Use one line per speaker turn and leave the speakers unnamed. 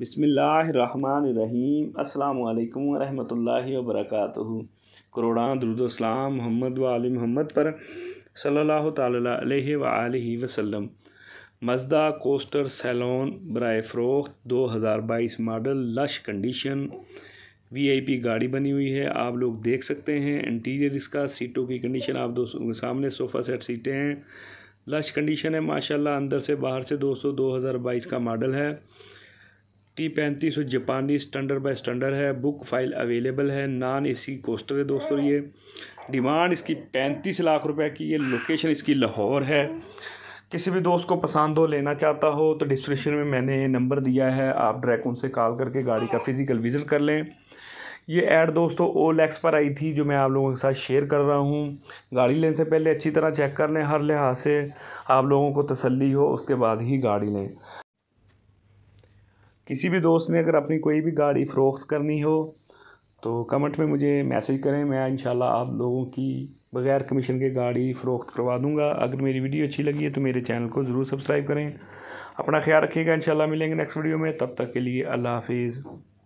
बिसमीम् अल्लाम वरहमल वरक करोड़ा दरुदोसलाम मोहम्मद वाल मोहम्मद पर सल्ला तह वसम मजदा कोस्टर सैलोन बर फ़रोख्त दो हज़ार बाईस model lush condition V I P गाड़ी बनी हुई है आप लोग देख सकते हैं इंटीरियर इसका सीटों की कंडीशन आप दोस्तों सामने सोफ़ा सेट सीटें हैं लश कंडीशन है माशाल्लाह अंदर से बाहर से दोस्तों दो हज़ार बाईस का मॉडल है टी पैंतीस सौ जापानी स्टैंडर्ड बाय स्टैंडर्ड है बुक फाइल अवेलेबल है ए सी कोस्टर है दोस्तों ये डिमांड इसकी पैंतीस लाख रुपए की ये लोकेशन इसकी लाहौर है किसी भी दोस्त को पसंद हो लेना चाहता हो तो डिस्क्रिप्शन में मैंने ये नंबर दिया है आप ड्रैक उनसे कॉल करके गाड़ी का फ़िज़िकल विज़िट कर लें ये ऐड दोस्तों ओ लैक्स पर आई थी जो मैं आप लोगों के साथ शेयर कर रहा हूँ गाड़ी लेने से पहले अच्छी तरह चेक कर लें हर लिहाज से आप लोगों को तसल्ली हो उसके बाद ही गाड़ी लें किसी भी दोस्त ने अगर अपनी कोई भी गाड़ी फ़रोख्त करनी हो तो कमेंट में मुझे मैसेज करें मैं इन आप लोगों की बग़ैर कमीशन के गाड़ी फ़रोख्त करवा दूँगा अगर मेरी वीडियो अच्छी लगी है तो मेरे चैनल को ज़रूर सब्सक्राइब करें अपना ख्याल रखिएगा इंशाल्लाह मिलेंगे नेक्स्ट वीडियो में तब तक के लिए अल्लाह हाफिज़